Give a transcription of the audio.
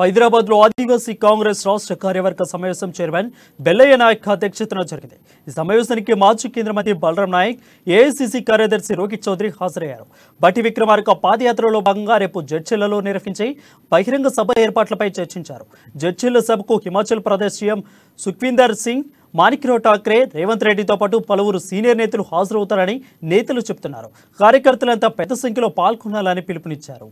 హైదరాబాద్ లో ఆదివాసీ కాంగ్రెస్ రాష్ట్ర కార్యవర్గ సమావేశం చైర్మన్ బెల్లయ్య నాయక్ అధ్యక్షతన జరిగింది ఈ సమావేశానికి మాజీ కేంద్ర మంత్రి బలరాం నాయక్ ఏఐసిసి కార్యదర్శి రోహిత్ చౌదరి హాజరయ్యారు బట్టి విక్రమార్క పాదయాత్రలో భాగంగా రేపు జడ్చిల్లలో నిర్వహించి బహిరంగ సభ ఏర్పాట్లపై చర్చించారు జడ్చిల్ల సభకు హిమాచల్ ప్రదేశ్ సీఎం సుఖ్వీందర్ సింగ్ మాణిక్రావు ఠాక్రే రేవంత్ రెడ్డితో పాటు పలువురు సీనియర్ నేతలు హాజరవుతారని నేతలు చెబుతున్నారు కార్యకర్తలంతా పెద్ద సంఖ్యలో పాల్గొనాలని పిలుపునిచ్చారు